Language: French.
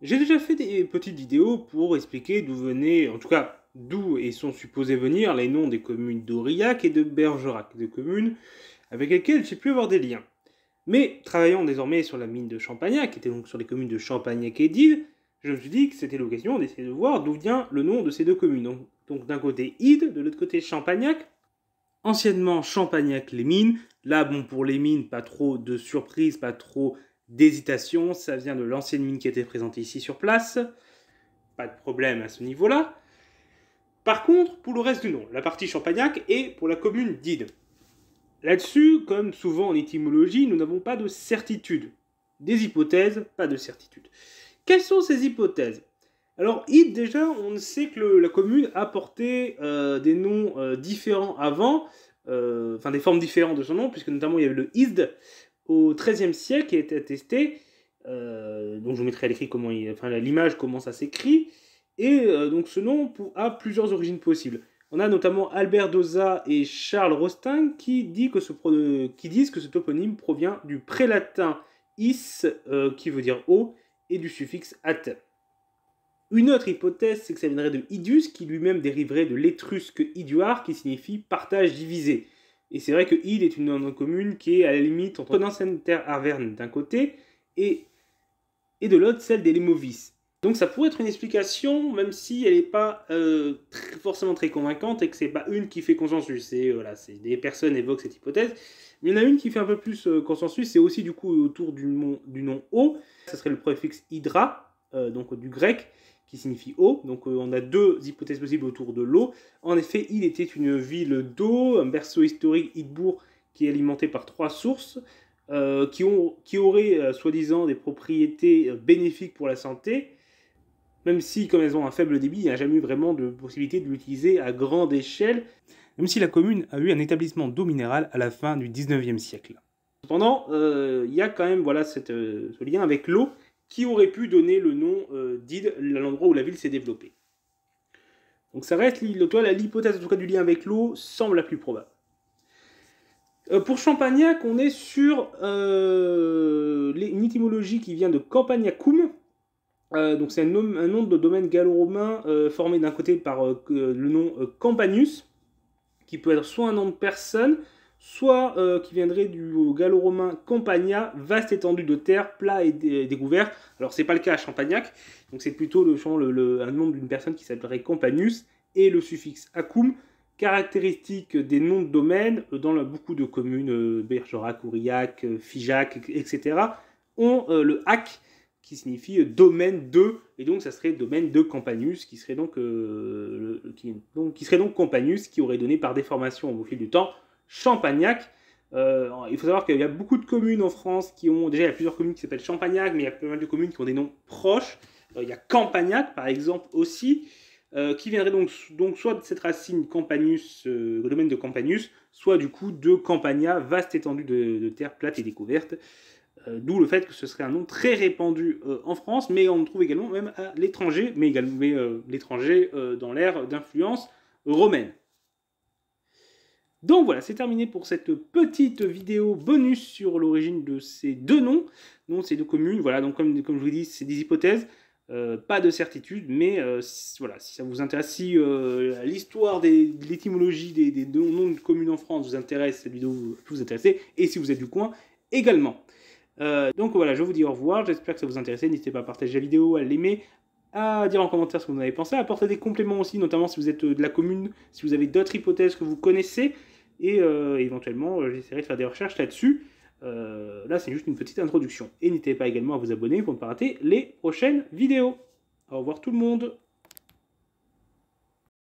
J'ai déjà fait des petites vidéos pour expliquer d'où venaient, en tout cas d'où et sont supposés venir les noms des communes d'Aurillac et de Bergerac, des communes avec lesquelles j'ai pu avoir des liens. Mais travaillant désormais sur la mine de Champagnac, qui était donc sur les communes de Champagnac et d'Ide, je me suis dit que c'était l'occasion d'essayer de voir d'où vient le nom de ces deux communes. Donc d'un côté Ide, de l'autre côté Champagnac. Anciennement Champagnac les mines, là bon pour les mines, pas trop de surprise, pas trop d'hésitation, ça vient de l'ancienne mine qui était présentée ici sur place. Pas de problème à ce niveau-là. Par contre, pour le reste du nom, la partie Champagnac et pour la commune d'Ide. Là-dessus, comme souvent en étymologie, nous n'avons pas de certitude. Des hypothèses, pas de certitude. Quelles sont ces hypothèses Alors, Ide, déjà, on sait que la commune a porté euh, des noms euh, différents avant, euh, enfin des formes différentes de son nom, puisque notamment il y avait le Isd, au XIIIe siècle et est attesté. Euh, donc je vous mettrai à l'écrit comment, l'image comment ça s'écrit. Et euh, donc ce nom a plusieurs origines possibles. On a notamment Albert Doza et Charles Rostin euh, qui, disent que ce toponyme provient du prélatin is, qui veut dire eau, et du suffixe at. Une autre hypothèse, c'est que ça viendrait de idus, qui lui-même dériverait de l'étrusque iduar, qui signifie partage divisé. Et c'est vrai que il » est une, commune qui est à la limite entre l'ancienne terre arverne d'un côté et, et de l'autre celle des Donc ça pourrait être une explication, même si elle n'est pas euh, forcément très convaincante et que c'est pas une qui fait consensus. Et voilà, des personnes évoquent cette hypothèse. Mais il y en a une qui fait un peu plus euh, consensus, c'est aussi du coup autour du, du nom O, ça serait le préfixe Hydra, euh, donc du grec, qui signifie eau. Donc euh, on a deux hypothèses possibles autour de l'eau. En effet, il était une ville d'eau, un berceau historique, Hidbourg, qui est alimenté par trois sources, euh, qui, ont, qui auraient soi-disant des propriétés bénéfiques pour la santé, même si comme elles ont un faible débit, il n'y a jamais eu vraiment de possibilité de l'utiliser à grande échelle, même si la commune a eu un établissement d'eau minérale à la fin du XIXe siècle. Cependant, il y a quand même voilà, ce lien avec l'eau qui aurait pu donner le nom euh, à l'endroit où la ville s'est développée. Donc ça reste l'hypothèse en tout cas du lien avec l'eau semble la plus probable. Euh, pour Champagnac, on est sur euh, une étymologie qui vient de Campagnacum. Euh, donc c'est un, un, nom de domaine gallo-romain formé d'un côté par le nom Campanius, qui peut être soit un nom de personne, soit euh, qui viendrait du gallo-romain Campania, vaste étendue de terre, plat et découvert. Alors c'est pas le cas à Champagnac, donc c'est plutôt le, un nom d'une personne qui s'appellerait Campanus. et le suffixe acum, caractéristique des noms de domaines euh, dans beaucoup de communes, euh, Bergerac, Aurillac, Figeac, etc., ont le Ac qui signifie domaine de, et donc ça serait domaine de Campanus, qui serait donc, qui, serait donc qui aurait donné par déformation au fil du temps Champagnac. Euh, il faut savoir qu'il y a beaucoup de communes en France qui ont. Déjà, il plusieurs communes qui s'appellent Champagnac, mais il y a pas mal de communes qui ont des noms proches. Euh, il y a Campagnac, par exemple, aussi, euh, qui viendrait donc, donc soit de cette racine Campanus, le domaine de Campanus, soit du coup de Campania, vaste étendue de, de terre plate et découverte. D'où le fait que ce serait un nom très répandu en France, mais on le trouve également même à l'étranger, mais également l'étranger dans l'ère d'influence romaine. Donc voilà, c'est terminé pour cette petite vidéo bonus sur l'origine de ces deux noms, non ces deux communes. Voilà, donc comme, je vous dis, c'est des hypothèses, euh, pas de certitude, mais euh, voilà, si ça vous intéresse, si euh, l'histoire de l'étymologie des, deux noms de communes en France vous intéresse, cette vidéo vous, vous intéresser, et si vous êtes du coin, également. donc voilà, je vous dis au revoir, j'espère que ça vous intéresse, n'hésitez pas à partager la vidéo, à l'aimer, à dire en commentaire ce que vous en avez pensé, à apporter des compléments aussi, notamment si vous êtes de la commune, si vous avez d'autres hypothèses que vous connaissez et euh, éventuellement euh, j'essaierai de faire des recherches là-dessus. Euh, là, c'est juste une petite introduction. Et n'hésitez pas également à vous abonner pour ne pas rater les prochaines vidéos. Au revoir tout le monde